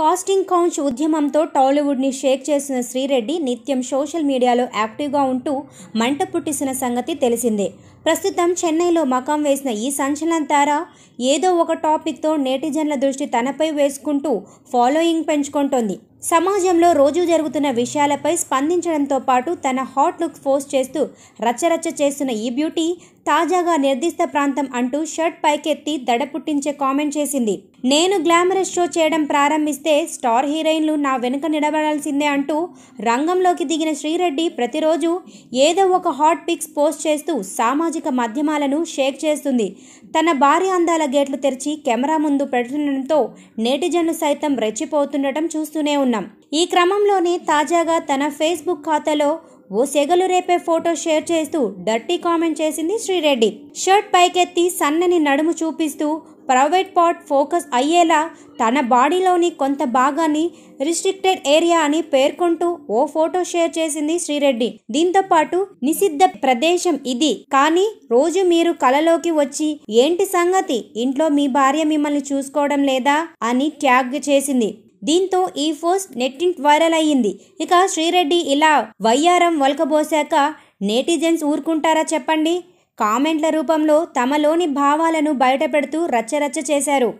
casting couch ఉద్యమంతో టాలీవుడ్ని shake చేసిన శ్రీరెడ్డి నిత్యం సోషల్ మీడియాలో యాక్టివ్గా ఉంటూ మంట పుట్టిసిన సంగతి తెలిసిందే ప్రస్తుతం చెన్నైలో మకాం వేసిన ఈ సంచలన తార ఏదో ఒక టాపిక్తో నేటిజన్ల దృష్టి తనపై వేసుకుంటూ ఫాలోయింగ్ పెంచుకుంటోంది సమాజంలో రోజు జరుగుతున్న విషయాలపై స్పందించడంతో పాటు తన హాట్ లుక్ ఫోస్ చేస్తూ రచ్చరచ్చ చేస్తున్న ఈ బ్యూటీ తాజాగా నిర్దిష్ట ప్రాంతం అంటూ షర్ట్ పైకెత్తి దడ పుట్టించే కామెంట్ చేసింది నేను గ్లామరస్ షో చేయడం ప్రారంభిస్తే స్టార్ హీరోయిన్లు నా వెనుక నిలబడాల్సిందే అంటూ రంగంలోకి దిగిన శ్రీరెడ్డి ప్రతిరోజు ఏదో ఒక హాట్ పిక్స్ పోస్ట్ చేస్తూ సామాజిక మాధ్యమాలను షేక్ చేస్తుంది తన భారీ అందాల గేట్లు తెరిచి కెమెరా ముందు పెడుతుండటంతో నేటిజన్లు సైతం రెచ్చిపోతుండటం చూస్తూనే ఉన్నారు తెలుసుకున్నాం ఈ క్రమంలోనే తాజాగా తన ఫేస్బుక్ ఖాతాలో ఓ సెగలు రేపే ఫోటో షేర్ చేస్తూ డర్టీ కామెంట్ చేసింది శ్రీరెడ్డి షర్ట్ పైకెత్తి సన్నని నడుము చూపిస్తూ ప్రైవేట్ పార్ట్ ఫోకస్ అయ్యేలా తన బాడీలోని కొంత భాగాన్ని రిస్ట్రిక్టెడ్ ఏరియా అని పేర్కొంటూ ఓ ఫోటో షేర్ చేసింది శ్రీరెడ్డి దీంతో పాటు నిషిద్ధ ప్రదేశం ఇది కానీ రోజు మీరు కలలోకి వచ్చి ఏంటి సంగతి ఇంట్లో మీ భార్య మిమ్మల్ని చూసుకోవడం లేదా అని ట్యాగ్ చేసింది దీంతో ఈ పోస్ట్ నెట్టింట్ వైరల్ అయ్యింది ఇక శ్రీరెడ్డి ఇలా వైఆర్ఎం వలకబోశాక నేటిజన్స్ ఊరుకుంటారా చెప్పండి కామెంట్ల రూపంలో తమలోని భావాలను బయటపెడుతూ రచ్చరచ్చ చేశారు